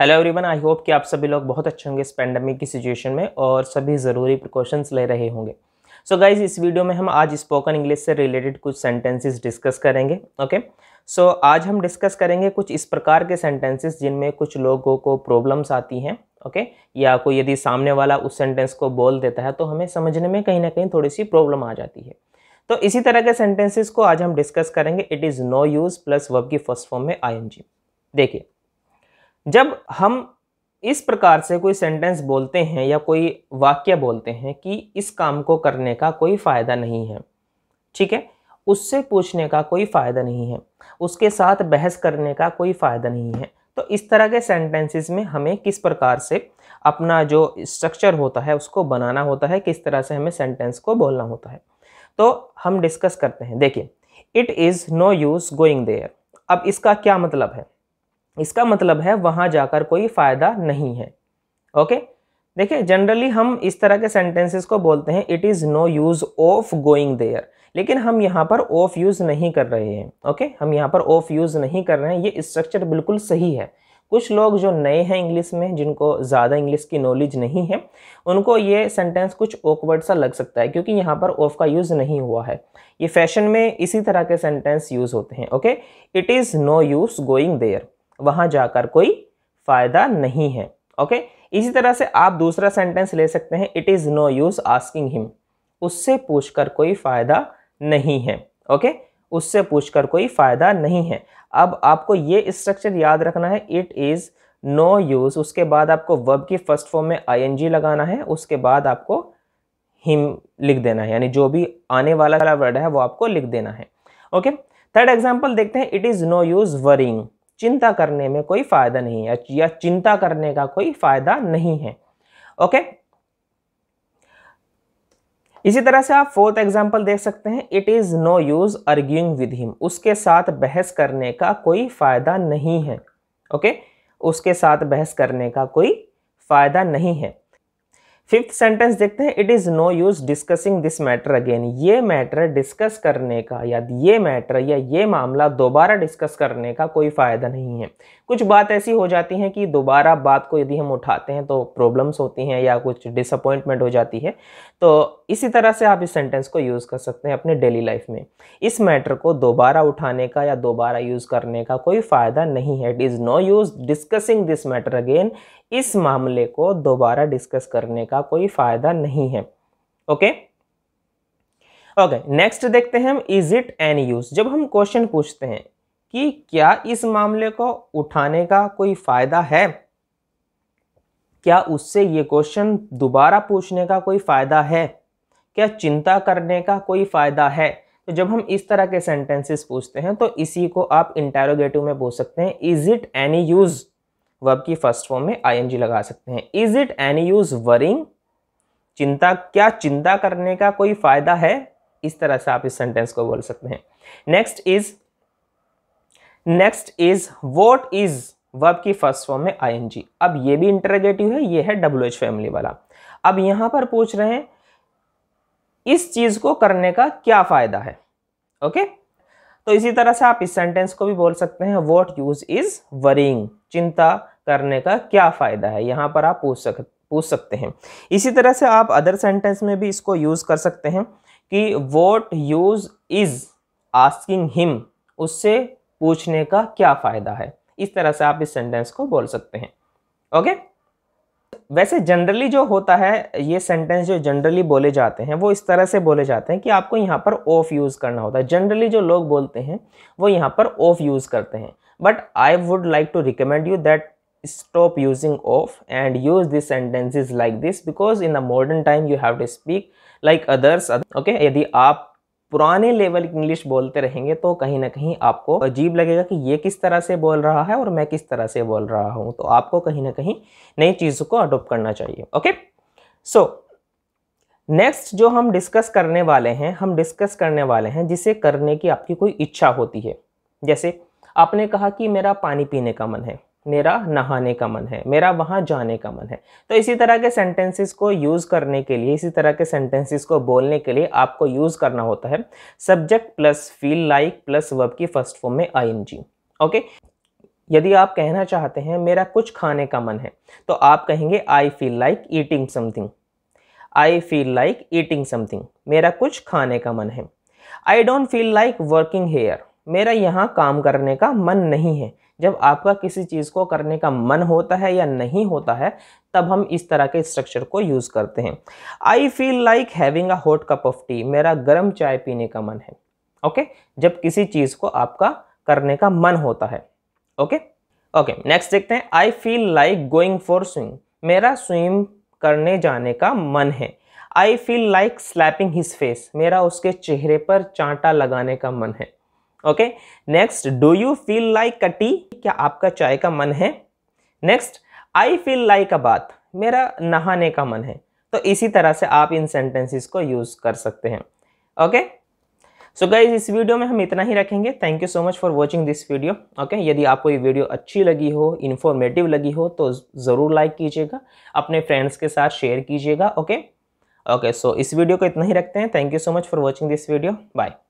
Hello everyone I hope कि आप सभी लोग बहुत अच्छे होंगे इस पैंडमिक की सिचुएशन में और सभी ज़रूरी प्रिकॉशंस ले रहे होंगे सो so गाइज इस वीडियो में हम आज स्पोकन इंग्लिश से रिलेटेड कुछ सेंटेंसेस डिस्कस करेंगे ओके सो so, आज हम डिस्कस करेंगे कुछ इस प्रकार के सेंटेंसेस जिनमें कुछ लोगों को प्रॉब्लम्स आती हैं ओके okay? या कोई यदि सामने वाला उस सेंटेंस को बोल देता है तो हमें समझने में कहीं ना कहीं थोड़ी सी प्रॉब्लम आ जाती है तो इसी तरह के सेंटेंसेस को आज हम डिस्कस करेंगे it is no use plus verb की फर्स्ट फॉर्म में आई देखिए जब हम इस प्रकार से कोई सेंटेंस बोलते हैं या कोई वाक्य बोलते हैं कि इस काम को करने का कोई फ़ायदा नहीं है ठीक है उससे पूछने का कोई फ़ायदा नहीं है उसके साथ बहस करने का कोई फ़ायदा नहीं है तो इस तरह के सेंटेंसेस में हमें किस प्रकार से अपना जो स्ट्रक्चर होता है उसको बनाना होता है किस तरह से हमें सेंटेंस को बोलना होता है तो हम डिस्कस करते हैं देखिए it is no use going there अब इसका क्या मतलब है इसका मतलब है वहाँ जाकर कोई फ़ायदा नहीं है ओके देखिए जनरली हम इस तरह के सेंटेंसेस को बोलते हैं it is no use of going there लेकिन हम यहाँ पर ऑफ यूज़ नहीं कर रहे हैं ओके हम यहाँ पर ऑफ यूज़ नहीं कर रहे हैं ये स्ट्रक्चर बिल्कुल सही है कुछ लोग जो नए हैं इंग्लिश में जिनको ज़्यादा इंग्लिश की नॉलेज नहीं है उनको ये सेंटेंस कुछ ओकवर्ड सा लग सकता है क्योंकि यहाँ पर ऑफ का यूज़ नहीं हुआ है ये फैशन में इसी तरह के सेंटेंस यूज़ होते हैं okay it is no use going there वहाँ जाकर कोई फ़ायदा नहीं है ओके इसी तरह से आप दूसरा सेंटेंस ले सकते हैं it is no use asking him उससे पूछकर कोई फ़ायदा नहीं है ओके उससे पूछकर कोई फ़ायदा नहीं है अब आपको ये स्ट्रक्चर याद रखना है इट इज़ नो यूज़ उसके बाद आपको वर्ब की फर्स्ट फॉर्म में जी लगाना है उसके बाद आपको हिम लिख देना है यानी जो भी आने वाला वर्ड है वो आपको लिख देना है ओके थर्ड एग्जाम्पल देखते हैं it is no use worrying चिंता करने में कोई फ़ायदा नहीं है या चिंता करने का कोई फ़ायदा नहीं है ओके इसी तरह से आप फोर्थ एग्जाम्पल देख सकते हैं it is no use arguing with him उसके साथ बहस करने का कोई फ़ायदा नहीं है ओके उसके साथ बहस करने का कोई फ़ायदा नहीं है फिफ्थ सेंटेंस देखते हैं it is no use discussing this matter again ये मैटर डिस्कस करने का या ये मैटर या ये मामला दोबारा डिस्कस करने का कोई फ़ायदा नहीं है कुछ बात ऐसी हो जाती हैं कि दोबारा बात को यदि हम उठाते हैं तो प्रॉब्लम्स होती हैं या कुछ डिसअपॉइंटमेंट हो जाती है तो इसी तरह से आप इस सेंटेंस को यूज़ कर सकते हैं अपने डेली लाइफ में इस मैटर को दोबारा उठाने का या दोबारा यूज़ करने का कोई फ़ायदा नहीं है it is no use discussing this matter again इस मामले को दोबारा डिस्कस करने का का कोई फायदा नहीं है ओके ओके नेक्स्ट देखते हैं हम इज इट एन यूज जब हम क्वेश्चन पूछते हैं कि क्या इस मामले को उठाने का कोई फायदा है क्या उससे ये क्वेश्चन दोबारा पूछने का कोई फायदा है क्या चिंता करने का कोई फायदा है तो जब हम इस तरह के सेंटेंसेस पूछते हैं तो इसी को आप इंटेरोगेटिव में बोल सकते हैं is it any use verb की फर्स्ट फॉर्म में आईएनजी लगा सकते हैं is it any use worrying चिंता क्या चिंता करने का कोई फायदा है इस तरह से आप इस सेंटेंस को बोल सकते हैं next is next is what is verb की फर्स्ट फॉर्म में आईएनजी अब ये भी इंटरगेटिव है ये है डब्ल्यू एच फैमिली वाला अब यहां पर पूछ रहे हैं इस चीज को करने का क्या फायदा है ओके okay? तो इसी तरह से आप इस सेंटेंस को भी बोल सकते हैं वॉट यूज इज वरिंग चिंता करने का क्या फ़ायदा है यहाँ पर आप पूछ सक पूछ सकते हैं इसी तरह से आप अदर सेंटेंस में भी इसको यूज़ कर सकते हैं कि what use is asking him उससे पूछने का क्या फ़ायदा है इस तरह से आप इस सेंटेंस को बोल सकते हैं ओके वैसे जनरली जो होता है ये सेंटेंस जो जनरली बोले जाते हैं वो इस तरह से बोले जाते हैं कि आपको यहाँ पर ऑफ यूज़ करना होता है जनरली जो लोग बोलते हैं वो यहाँ पर ऑफ यूज़ करते हैं but I would like to recommend you that stop using of and use this sentence like this because in the modern time you have to speak like others okay यदि आप पुराने level की English बोलते रहेंगे तो कहीं ना कहीं आपको अजीब लगेगा कि ये किस तरह से बोल रहा है और मैं किस तरह से बोल रहा हूँ तो आपको कहीं ना कहीं नई चीज़ों को अडोप्ट करना चाहिए ओके सो नेक्स्ट जो हम डिस्कस करने वाले हैं हम डिस्कस करने वाले हैं जिसे करने की आपकी कोई इच्छा होती है जैसे आपने कहा कि मेरा पानी पीने का मन है मेरा नहाने का मन है मेरा वहाँ जाने का मन है तो इसी तरह के सेंटेंसेस को यूज़ करने के लिए इसी तरह के सेंटेंसेस को बोलने के लिए आपको यूज़ करना होता है subject plus feel like plus verb की फर्स्ट फॉर्म में आई ओके यदि आप कहना चाहते हैं मेरा कुछ खाने का मन है तो आप कहेंगे I feel like eating something I feel like eating something मेरा कुछ खाने का मन है I don't feel like working here मेरा यहाँ काम करने का मन नहीं है जब आपका किसी चीज़ को करने का मन होता है या नहीं होता है तब हम इस तरह के स्ट्रक्चर को यूज़ करते हैं I feel like having a hot cup of tea मेरा गर्म चाय पीने का मन है ओके जब किसी चीज़ को आपका करने का मन होता है ओके ओके नेक्स्ट देखते हैं I feel like going for swing मेरा स्विम करने जाने का मन है I feel like slapping his face मेरा उसके चेहरे पर चांटा लगाने का मन है okay next do you feel like a tea क्या आपका चाय का मन है next I feel like a bath मेरा नहाने का मन है तो इसी तरह से आप इन सेंटेंसेस को यूज़ कर सकते हैं ओके सो गाइज इस वीडियो में हम इतना ही रखेंगे thank you so much for watching this video okay यदि आपको ये वीडियो अच्छी लगी हो इन्फॉर्मेटिव लगी हो तो ज़रूर लाइक कीजिएगा अपने फ्रेंड्स के साथ शेयर कीजिएगा ओके ओके सो इस वीडियो को इतना ही रखते हैं thank you so much for watching this video bye